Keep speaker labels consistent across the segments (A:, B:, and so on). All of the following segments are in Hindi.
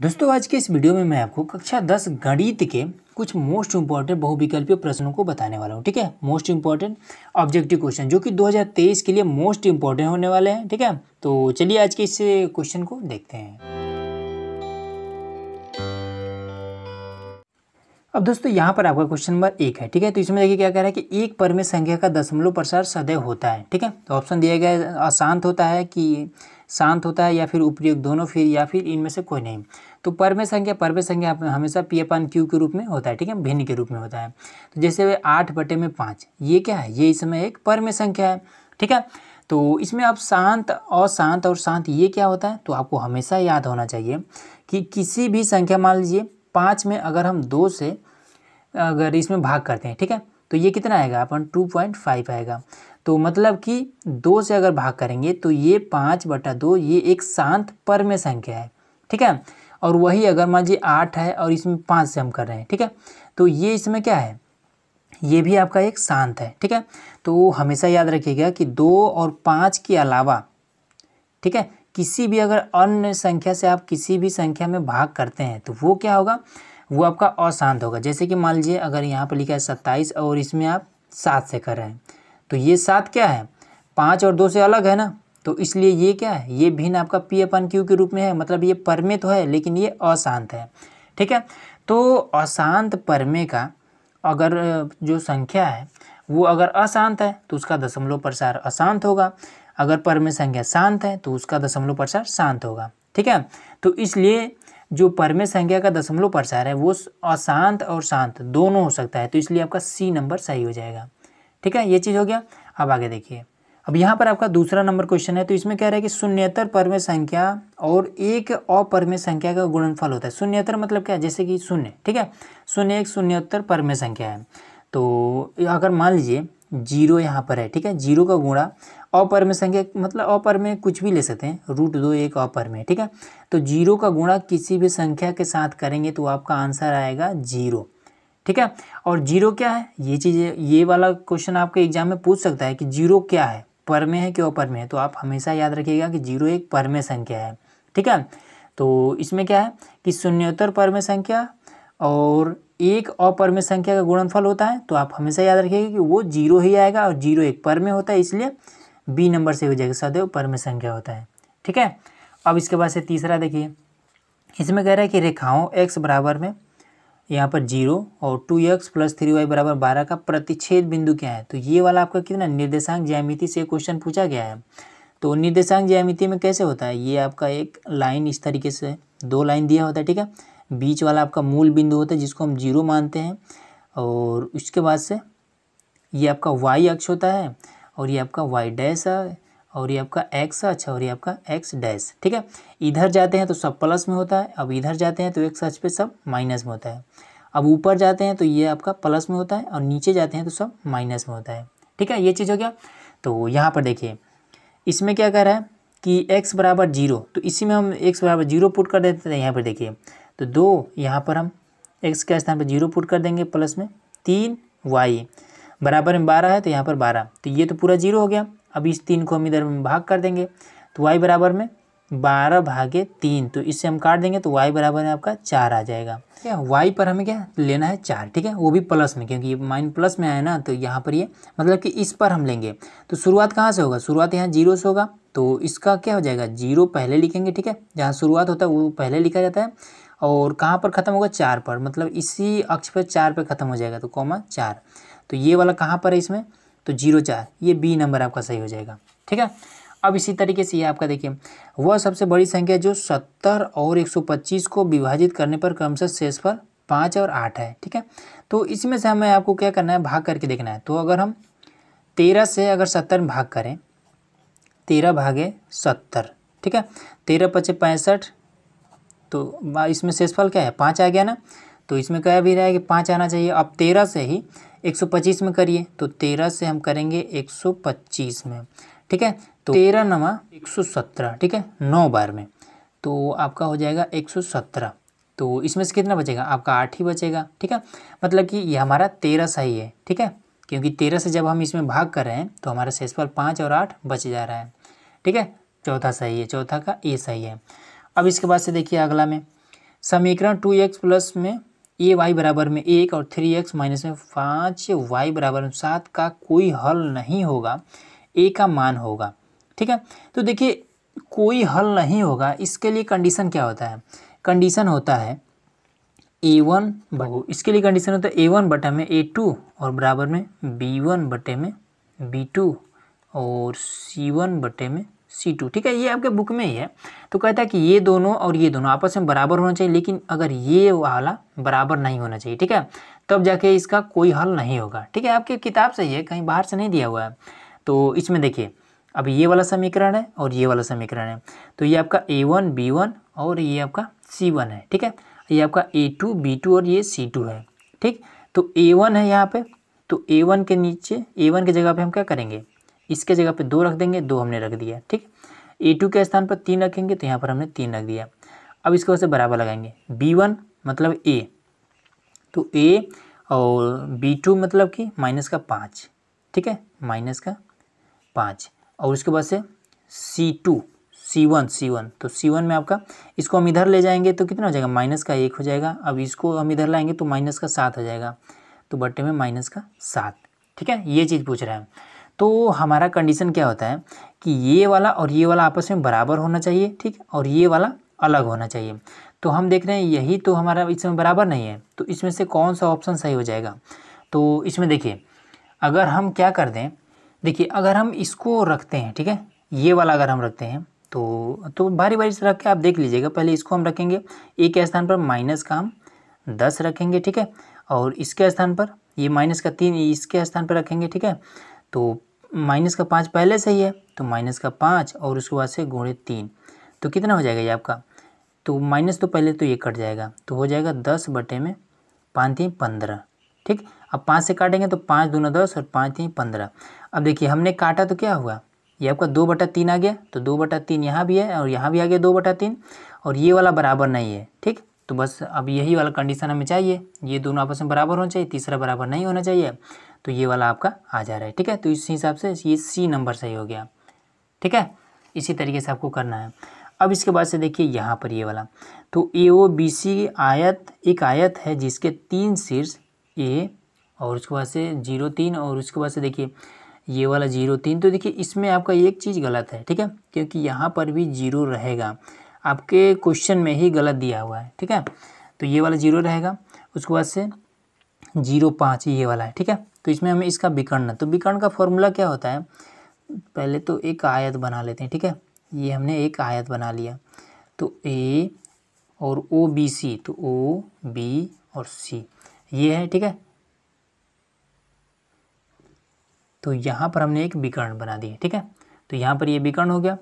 A: दोस्तों आज के इस वीडियो में मैं आपको कक्षा दस गणित के कुछ मोस्ट इंपॉर्टेंट बहुविकल्पीय प्रश्नों को बताने वाला हूँ ठीक है मोस्ट इंपॉर्टेंट ऑब्जेक्टिव क्वेश्चन जो कि 2023 के लिए मोस्ट इंपॉर्टेंट होने वाले हैं ठीक है तो चलिए आज के इस क्वेश्चन को देखते हैं अब दोस्तों यहाँ पर आपका क्वेश्चन नंबर एक है ठीक है तो इसमें देखिए क्या कह रहा है कि एक पर में संख्या का दशमलव प्रसार सदैव होता है ठीक है तो ऑप्शन दिया गया अशांत होता है कि शांत होता है या फिर उपयुक्त दोनों फिर या फिर इनमें से कोई नहीं तो परमे संख्या परमे संख्या हमेशा पी अपान क्यू के रूप में होता है ठीक है भिन्न के रूप में होता है तो जैसे वे आठ बटे में पाँच ये क्या है ये इस समय एक परमे संख्या है ठीक है तो इसमें अब शांत अशांत और शांत ये क्या होता है तो आपको हमेशा याद होना चाहिए कि किसी भी संख्या मान लीजिए पाँच में अगर हम दो से अगर इसमें भाग करते हैं ठीक है तो ये कितना आएगा अपन टू पॉइंट फाइव आएगा तो मतलब कि दो से अगर भाग करेंगे तो ये पाँच बटा दो ये एक शांत पर में संख्या है ठीक है और वही अगर मान लीजिए आठ है और इसमें पाँच से हम कर रहे हैं ठीक है तो ये इसमें क्या है ये भी आपका एक शांत है ठीक है तो हमेशा याद रखिएगा कि दो और पाँच के अलावा ठीक है किसी भी अगर अन्य संख्या से आप किसी भी संख्या में भाग करते हैं तो वो क्या होगा वो आपका अशांत होगा जैसे कि मान लीजिए अगर यहाँ पर लिखा है सत्ताईस और इसमें आप सात से कर रहे हैं तो ये सात क्या है पाँच और दो से अलग है ना तो इसलिए ये क्या है ये भिन्न आपका पी अपन क्यू के रूप में है मतलब ये परमे तो है लेकिन ये अशांत है ठीक है तो अशांत परमे का अगर जो संख्या है वो अगर अशांत है तो उसका दशमलव प्रसार अशांत होगा अगर परमे संख्या शांत है तो उसका दशमलव प्रसार शांत होगा ठीक है तो इसलिए जो परमे संख्या का दशमलव प्रसार है वो अशांत और शांत दोनों हो सकता है तो इसलिए आपका सी नंबर सही हो जाएगा ठीक है ये चीज़ हो गया अब आगे देखिए अब यहाँ पर आपका दूसरा नंबर क्वेश्चन है तो इसमें कह रहा है कि शून्यतर परमे संख्या और एक अपरमे संख्या का गुणनफल होता है शून्यतर मतलब क्या है जैसे कि शून्य ठीक है शून्य एक शून्यतर परमे संख्या है तो अगर मान लीजिए जीरो यहाँ पर है ठीक है जीरो का गुणा अपरमे संख्या मतलब में कुछ भी ले सकते हैं रूट दो एक में ठीक है तो जीरो का गुणा किसी भी संख्या के साथ करेंगे तो आपका आंसर आएगा जीरो ठीक है और जीरो क्या है ये चीज ये वाला क्वेश्चन आपके एग्जाम में पूछ सकता है कि जीरो क्या है पर में है कि अपर में है तो आप हमेशा याद रखिएगा कि जीरो एक पर में संख्या है ठीक है तो इसमें क्या है कि शून्योत्तर पर में संख्या और एक अपर में संख्या का गुणनफल होता है तो आप हमेशा याद रखिएगा कि वो जीरो ही आएगा और जीरो एक पर में होता है इसलिए बी नंबर से हो जाएगा सदैव पर में संख्या होता है ठीक है अब इसके बाद से तीसरा देखिए इसमें कह रहा है कि रेखाओं एक्स बराबर में यहाँ पर जीरो और two X plus three Y बराबर बारह का प्रतिच्छेद बिंदु क्या है तो ये वाला आपका कितना निर्देशांक ज्यामिति से क्वेश्चन पूछा गया है तो निर्देशांक ज्यामिति में कैसे होता है ये आपका एक लाइन इस तरीके से दो लाइन दिया होता है ठीक है बीच वाला आपका मूल बिंदु होता है जिसको हम जीरो मानते हैं और उसके बाद से ये आपका वाई अक्ष होता है और ये आपका वाई डैश है और ये आपका एक्स अच और ये आपका एक्स डैश ठीक है इधर जाते हैं तो सब प्लस में होता है अब इधर जाते हैं तो एक्स अच पे सब माइनस में होता है अब ऊपर जाते हैं तो ये आपका प्लस में होता है और नीचे जाते हैं तो सब माइनस में होता है ठीक है ये चीज़ हो गया तो यहाँ पर देखिए इसमें क्या कह रहा है कि x बराबर जीरो तो इसी में हम x बराबर जीरो पुट कर देते हैं तो यहाँ पर देखिए तो दो यहाँ पर हम x के स्थान पर जीरो पुट कर देंगे प्लस में तीन वाई बराबर में बारह है तो यहाँ पर बारह तो ये तो पूरा जीरो हो गया अब इस तीन को हम इधर में भाग कर देंगे तो वाई बराबर में बारह भागे तीन तो इससे हम काट देंगे तो वाई बराबर में आपका चार आ जाएगा ठीक है वाई पर हमें क्या लेना है चार ठीक है वो भी प्लस में क्योंकि ये माइन प्लस में आया ना तो यहाँ पर ये मतलब कि इस पर हम लेंगे तो शुरुआत कहाँ से होगा शुरुआत यहाँ जीरो से होगा तो इसका क्या हो जाएगा जीरो पहले लिखेंगे ठीक है जहाँ शुरुआत होता है वो पहले लिखा जाता है और कहाँ पर ख़त्म होगा चार पर मतलब इसी अक्ष पर चार पर ख़त्म हो जाएगा तो कॉमा चार तो ये वाला कहाँ पर है इसमें तो जीरो चार ये बी नंबर आपका सही हो जाएगा ठीक है अब इसी तरीके से ये आपका देखिए वह सबसे बड़ी संख्या जो सत्तर और एक सौ पच्चीस को विभाजित करने पर क्रमशः शेष पर पाँच और आठ है ठीक है तो इसमें से हमें आपको क्या करना है भाग करके देखना है तो अगर हम तेरह से अगर सत्तर भाग करें तेरह भागे सत्तर ठीक है तेरह पचे पैंसठ तो इसमें शेषफल क्या है पाँच आ गया ना तो इसमें क्या भी रहेगा पाँच आना चाहिए अब तेरह से ही 125 में करिए तो 13 से हम करेंगे 125 में ठीक है तो तेरह नवा 117 ठीक है नौ बार में तो आपका हो जाएगा 117 तो इसमें से कितना बचेगा आपका आठ ही बचेगा ठीक है मतलब कि ये हमारा तेरह सही है ठीक है क्योंकि तेरह से जब हम इसमें भाग कर रहे हैं तो हमारा शेषफल पाँच और आठ बच जा रहा है ठीक है चौथा सही है चौथा का ए सही है अब इसके बाद से देखिए अगला में समीकरण टू एक्स प्लस में ए वाई बराबर में एक और थ्री एक्स माइनस में पाँच वाई बराबर में सात का कोई हल नहीं होगा ए का मान होगा ठीक है तो देखिए कोई हल नहीं होगा इसके लिए कंडीशन क्या होता है कंडीशन होता है ए वन इसके लिए कंडीशन होता है ए वन बटे में ए टू और बराबर में बी वन बटे में बी टू और सी वन बटे में सी टू ठीक है ये आपके बुक में ही है तो कहता है कि ये दोनों और ये दोनों आपस में बराबर होना चाहिए लेकिन अगर ये वाला बराबर नहीं होना चाहिए ठीक है तब जाके इसका कोई हल नहीं होगा ठीक है आपके किताब से ही है कहीं बाहर से नहीं दिया हुआ है तो इसमें देखिए अब ये वाला समीकरण है और ये वाला समीकरण है तो ये आपका ए वन बी वन और ये आपका सी वन है ठीक है ये आपका ए टू बी टू और ये सी टू है ठीक तो ए वन है यहाँ पे तो ए वन के नीचे ए वन की जगह पे हम क्या करेंगे इसके जगह पे दो रख देंगे दो हमने रख दिया ठीक ए टू के स्थान पर तीन रखेंगे तो यहाँ पर हमने तीन रख दिया अब इसको वैसे बराबर लगाएंगे बी वन मतलब ए तो ए और बी टू मतलब कि माइनस का पाँच ठीक है माइनस का पाँच और उसके बाद से C two C one C one तो सी वन में आपका इसको हम इधर ले जाएंगे तो कितना हो जाएगा माइनस का एक हो जाएगा अब इसको हम इधर लाएंगे तो माइनस का सात हो जाएगा तो बट्टे में माइनस का सात ठीक है ये चीज़ पूछ रहा है तो हमारा कंडीशन क्या होता है कि ये वाला और ये वाला आपस में बराबर होना चाहिए ठीक और ये वाला अलग होना चाहिए तो हम देख रहे हैं यही तो हमारा इसमें बराबर नहीं है तो इसमें से कौन सा ऑप्शन सही हो जाएगा तो इसमें देखिए अगर हम क्या कर दें देखिए अगर हम इसको रखते हैं ठीक है ये वाला अगर हम रखते हैं तो तो बारी बारी से रख के आप देख लीजिएगा पहले इसको हम रखेंगे ए के स्थान पर माइनस का हम दस रखेंगे ठीक है और इसके स्थान पर ये माइनस का तीन इसके स्थान पर रखेंगे ठीक है तो माइनस का पाँच पहले से ही है तो माइनस का पाँच और उसके बाद से गुणे तीन तो कितना हो जाएगा ये आपका तो माइनस तो पहले तो ये कट जाएगा तो हो जाएगा दस बटे में पाँच तीन पंद्रह ठीक अब पाँच से काटेंगे तो पाँच दोनों दस और पाँच तीन पंद्रह अब देखिए हमने काटा तो क्या हुआ ये आपका दो बटा तीन आ गया तो दो बटा तीन यहाँ भी है और यहाँ भी आ गया दो बटा तीन और ये वाला बराबर नहीं है ठीक तो बस अब यही वाला कंडीशन हमें चाहिए ये दोनों आपस में बराबर होना चाहिए तीसरा बराबर नहीं होना चाहिए तो ये वाला आपका आ जा रहा है ठीक है तो इस हिसाब से ये सी नंबर सही हो गया ठीक है इसी तरीके से आपको करना है अब इसके बाद से देखिए यहाँ पर ये वाला तो ए ओ बी सी आयत एक आयत है जिसके तीन शीर्ष ए और उसके बाद से जीरो तीन और उसके बाद से देखिए ये वाला जीरो तीन तो देखिए इसमें आपका एक चीज़ गलत है ठीक है क्योंकि यहाँ पर भी जीरो रहेगा आपके क्वेश्चन में ही गलत दिया हुआ है ठीक है तो ये वाला जीरो रहेगा उसके बाद से जीरो पाँच ये वाला है ठीक है तो इसमें हमें इसका विकर्ण तो विकर्ण का फॉर्मूला क्या होता है पहले तो एक आयत बना लेते हैं ठीक है ये हमने एक आयत बना लिया तो ए और ओ बी सी तो ओ बी और सी ये है ठीक है तो यहाँ पर हमने एक विकर्ण बना दिया ठीक है तो यहाँ पर ये विकर्ण हो गया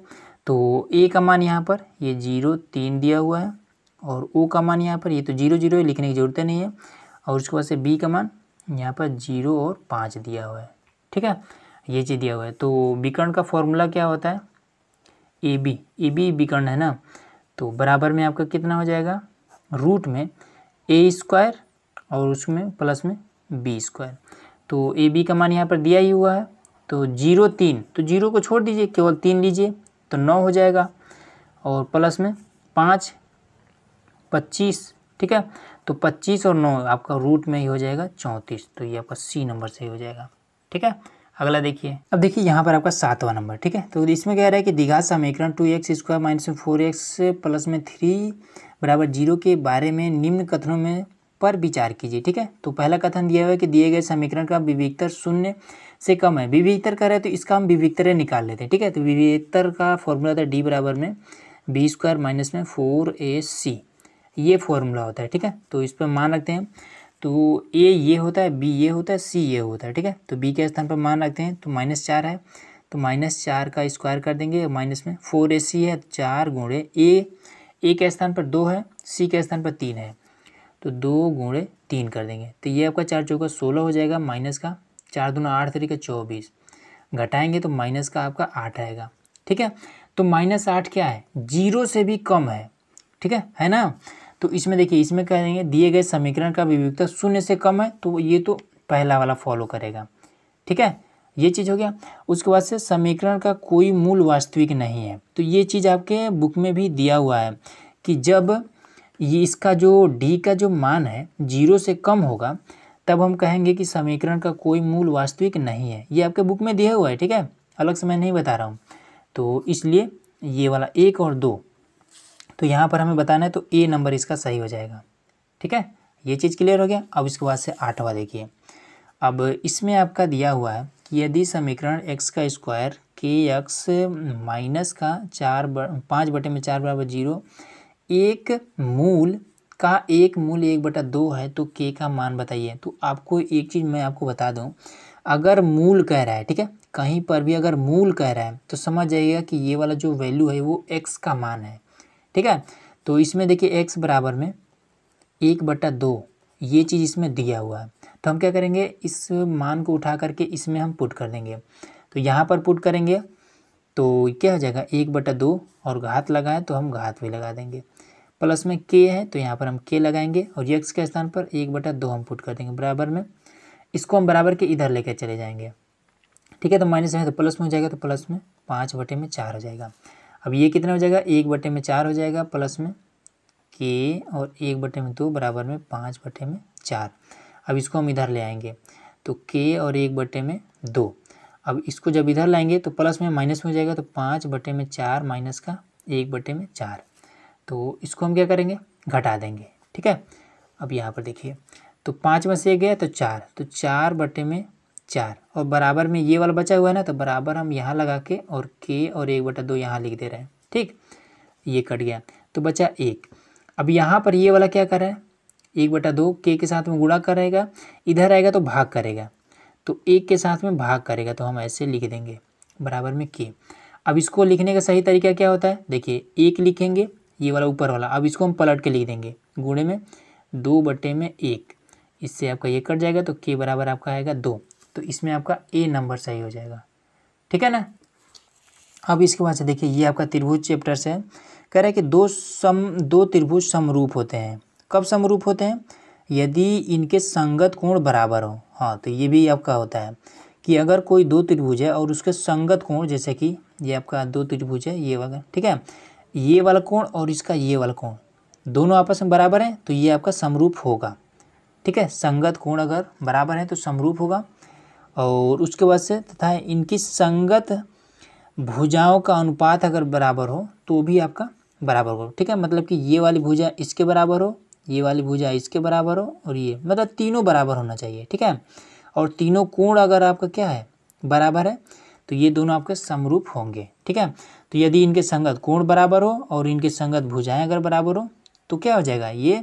A: तो ए का मान यहाँ पर ये जीरो तीन दिया हुआ है और ओ का मान यहाँ पर ये तो जीरो जीरो लिखने की ज़रूरत नहीं है और उसके बाद से बी का मान यहाँ पर जीरो और पाँच दिया हुआ है ठीक है ये चीज़ दिया हुआ है तो विकर्ण का फॉर्मूला क्या होता है ए बी ए बी विकर्ण है ना तो बराबर में आपका कितना हो जाएगा रूट में ए स्क्वायर और उसमें प्लस में बी स्क्वायर तो ए बी का मान यहाँ पर दिया ही हुआ है तो जीरो तीन तो जीरो को छोड़ दीजिए केवल तीन लीजिए तो नौ हो जाएगा और प्लस में पाँच पच्चीस ठीक है तो पच्चीस और नौ आपका रूट में ही हो जाएगा चौंतीस तो ये आपका सी नंबर सही हो जाएगा ठीक है अगला देखिए अब देखिए यहाँ पर आपका सातवां नंबर ठीक है तो इसमें कह रहा है कि दीघा समीकरण टू एक्स स्क्वायर माइनस में फोर एक्स प्लस में थ्री बराबर जीरो के बारे में निम्न कथनों में पर विचार कीजिए ठीक है तो पहला कथन दिया हुआ है कि दिए गए समीकरण का विविधतर शून्य से कम है विविधतर कर रहे तो इसका हम विविधतर निकाल लेते हैं ठीक है तो विविधतर का फॉर्मूला था डी बराबर में बी स्क्वायर माइनस में फोर ए सी ये फॉर्मूला होता है ठीक है तो इस पर मान रखते हैं तो ए ये होता है बी ये होता है सी ये होता है ठीक है तो बी के स्थान पर मान रखते हैं तो माइनस चार है तो माइनस चार का स्क्वायर कर देंगे माइनस में फोर ए सी है चार गुणे ए ए के स्थान पर दो है सी के स्थान पर तीन है तो दो गुणे तीन कर देंगे तो ये आपका चार चौका सोलह हो जाएगा माइनस का चार दोनों आठ तरीके चौबीस घटाएंगे तो माइनस का आपका आठ आएगा ठीक है तो माइनस आठ क्या है जीरो से भी कम है ठीक है है ना तो इसमें देखिए इसमें कहेंगे दिए गए समीकरण का विविधता शून्य से कम है तो ये तो पहला वाला फॉलो करेगा ठीक है ये चीज़ हो गया उसके बाद से समीकरण का कोई मूल वास्तविक नहीं है तो ये चीज़ आपके बुक में भी दिया हुआ है कि जब ये इसका जो डी का जो मान है जीरो से कम होगा तब हम कहेंगे कि समीकरण का कोई मूल वास्तविक नहीं है ये आपके बुक में दिया हुआ है ठीक है अलग से मैं नहीं बता रहा हूँ तो इसलिए ये वाला एक और दो तो यहाँ पर हमें बताना है तो ए नंबर इसका सही हो जाएगा ठीक है ये चीज़ क्लियर हो गया अब इसके बाद से आठवां देखिए अब इसमें आपका दिया हुआ है कि यदि समीकरण एक्स का स्क्वायर के एक्स माइनस का चार ब पाँच बटे में चार बराबर जीरो एक मूल का एक मूल एक बटा दो है तो के का मान बताइए तो आपको एक चीज़ मैं आपको बता दूं अगर मूल कह रहा है ठीक है कहीं पर भी अगर मूल कह रहा है तो समझ जाइएगा कि ये वाला जो वैल्यू है वो एक्स का मान है ठीक है तो इसमें देखिए एक्स बराबर में एक बटा दो ये चीज़ इसमें दिया हुआ है तो हम क्या करेंगे इस मान को उठा करके इसमें हम पुट कर देंगे तो यहाँ पर पुट करेंगे तो क्या हो जाएगा एक बटा दो और घात लगाएं तो हम घात भी लगा देंगे प्लस में के है तो यहाँ पर हम के लगाएंगे और यक्स के स्थान पर एक बटा दो हम पुट कर देंगे बराबर में इसको हम बराबर के इधर लेकर चले जाएंगे ठीक है तो माइनस में तो प्लस में हो जाएगा तो प्लस में पाँच बटे में चार हो जाएगा अब ये कितना हो जाएगा एक बटे में चार हो जाएगा प्लस में के और एक बटे में दो बराबर में पाँच बटे में चार अब इसको हम इधर ले आएंगे तो के और एक बटे में दो अब इसको जब इधर लाएंगे तो प्लस में माइनस में हो जाएगा तो पाँच बटे में चार माइनस का एक बटे में चार तो इसको हम क्या करेंगे घटा देंगे ठीक है अब यहाँ पर देखिए तो पाँच में से गया तो चार तो चार बटे में चार और बराबर में ये वाला बचा हुआ है ना तो बराबर हम यहाँ लगा के और के और एक बटा दो यहाँ लिख दे रहे हैं ठीक ये कट गया तो बचा एक अब यहाँ पर ये वाला क्या कर रहा है एक बटा दो के के साथ में गुणा करेगा इधर आएगा तो भाग करेगा तो एक के साथ में भाग करेगा तो हम ऐसे लिख देंगे बराबर में के अब इसको लिखने का सही तरीका क्या होता है देखिए एक लिखेंगे ये वाला ऊपर वाला अब इसको हम पलट के लिख देंगे गुणे में दो बटे में एक इससे आपका ये कट जाएगा तो के बराबर आपका आएगा दो तो इसमें आपका ए नंबर सही हो जाएगा ठीक है ना अब इसके बाद से देखिए ये आपका त्रिभुज चैप्टर से है कह रहा है कि दो सम दो त्रिभुज समरूप होते हैं कब समरूप होते हैं यदि इनके संगत कोण बराबर हो हाँ तो ये भी आपका होता है कि अगर कोई दो त्रिभुज है और उसके संगत कोण जैसे कि ये आपका दो त्रिभुज है ये वाला ठीक है ये वाला कोण और इसका ये वाला कोण दोनों आपस में बराबर हैं तो ये आपका समरूप होगा ठीक है संगत कोण अगर बराबर है तो समरूप होगा और उसके बाद से तथा इनकी संगत भुजाओं का अनुपात अगर बराबर हो तो भी आपका बराबर हो ठीक है मतलब कि ये वाली भुजा इसके बराबर हो ये वाली भुजा इसके बराबर हो और ये मतलब तीनों बराबर होना चाहिए ठीक है और तीनों कोण अगर आपका क्या है बराबर है तो ये दोनों आपके समरूप होंगे ठीक है तो यदि इनके संगत कोण बराबर हो और इनके संगत भुजाएं अगर बराबर हो तो क्या हो जाएगा ये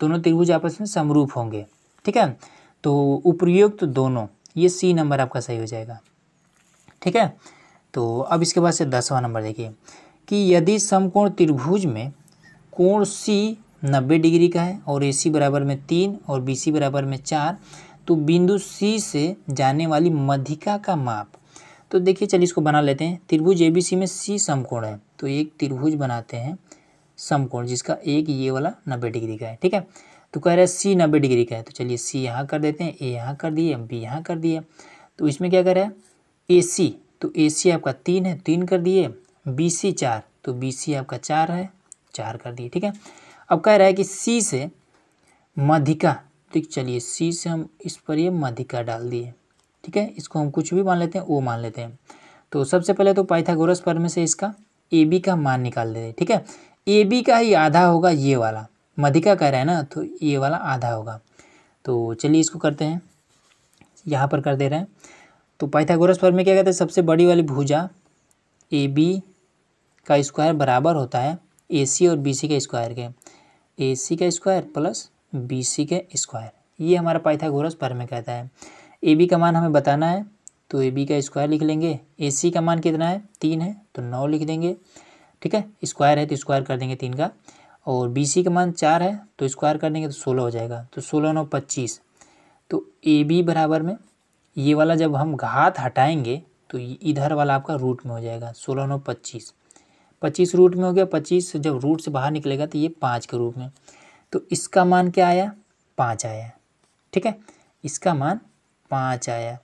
A: दोनों त्रिभुज आपस में समरूप होंगे ठीक है तो उपर्युक्त दोनों ये सी नंबर आपका सही हो जाएगा ठीक है तो अब इसके बाद से दसवां नंबर देखिए कि यदि समकोण त्रिभुज में कोण सी नब्बे डिग्री का है और ए सी बराबर में तीन और बी सी बराबर में चार तो बिंदु सी से जाने वाली मधिका का माप तो देखिए चलिए इसको बना लेते हैं त्रिभुज ए बी सी में सी समकोण है तो एक त्रिभुज बनाते हैं समकोण जिसका एक ये वाला नब्बे डिग्री का है ठीक है तो कह रहा है सी नब्बे डिग्री का है तो चलिए सी यहाँ कर देते हैं ए यहाँ कर दिए बी यहाँ कर दिए तो इसमें क्या कर रहा है ए सी तो ए सी आपका तीन है तीन कर दिए बी सी चार तो बी सी आपका चार है चार कर दिए ठीक है अब कह रहा है कि सी से मधिका ठीक चलिए सी से हम इस पर ये मधिका डाल दिए ठीक है इसको हम कुछ भी मान लेते हैं वो मान लेते हैं तो सबसे पहले तो पाइथागोरस पर में से इसका ए बी का मान निकाल देते हैं ठीक है ए बी का ही आधा होगा ये वाला मधिका कह रहा है ना तो ये वाला आधा होगा तो चलिए इसको करते हैं यहाँ पर कर दे रहे हैं तो पाइथागोरस पर में क्या कहते हैं सबसे बड़ी वाली भुजा ए बी का स्क्वायर बराबर होता है ए सी और बी सी के स्क्वायर के ए सी का स्क्वायर प्लस बी सी के स्क्वायर ये हमारा पाइथागोरस पर में कहता है ए बी का मान हमें बताना है तो ए बी का स्क्वायर लिख लेंगे ए सी का मान कितना है तीन है तो नौ लिख देंगे ठीक है स्क्वायर है तो स्क्वायर कर देंगे तीन का और बी सी का मान चार है तो स्क्वायर कर देंगे तो सोलह हो जाएगा तो सोलह नौ पच्चीस तो ए बी बराबर में ये वाला जब हम घात हटाएंगे तो इधर वाला आपका रूट में हो जाएगा सोलह नौ पच्चीस पच्चीस रूट में हो गया पच्चीस जब रूट से बाहर निकलेगा तो ये पाँच के रूप में तो इसका मान क्या आया पाँच आया ठीक है इसका मान पाँच आया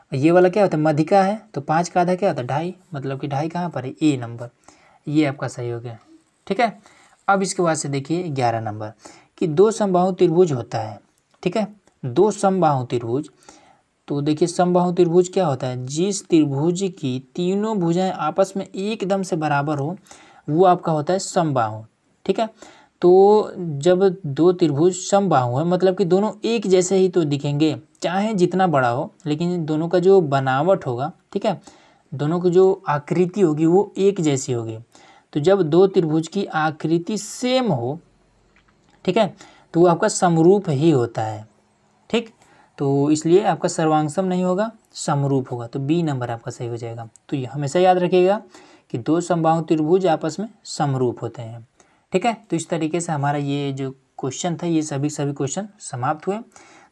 A: और ये वाला क्या होता है मधिका है तो पाँच का आधा क्या होता है ढाई मतलब कि ढाई कहाँ पर है ए नंबर ये आपका सही हो गया ठीक है अब इसके बाद से देखिए ग्यारह नंबर कि दो समबाहु त्रिभुज होता है ठीक है दो समबाहु त्रिभुज तो देखिए समबाहु त्रिभुज क्या होता है जिस त्रिभुज की तीनों भुजाएं आपस में एकदम से बराबर हो वो आपका होता है समबाहु ठीक है तो जब दो त्रिभुज समबाहु है मतलब कि दोनों एक जैसे ही तो दिखेंगे चाहे जितना बड़ा हो लेकिन दोनों का जो बनावट होगा ठीक है दोनों की जो आकृति होगी वो एक जैसी होगी तो जब दो त्रिभुज की आकृति सेम हो ठीक है तो वो आपका समरूप ही होता है ठीक तो इसलिए आपका सर्वांगसम नहीं होगा समरूप होगा तो बी नंबर आपका सही हो जाएगा तो ये हमेशा याद रखिएगा कि दो संभाव त्रिभुज आपस में समरूप होते हैं ठीक है तो इस तरीके से हमारा ये जो क्वेश्चन था ये सभी सभी क्वेश्चन समाप्त हुए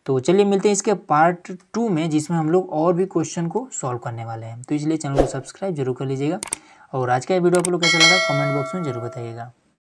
A: तो चलिए मिलते हैं इसके पार्ट टू में जिसमें हम लोग और भी क्वेश्चन को सॉल्व करने वाले हैं तो इसलिए चैनल को सब्सक्राइब जरूर कर लीजिएगा और आज का ये वीडियो आप लोग कैसा लगा कमेंट बॉक्स में जरूर बताइएगा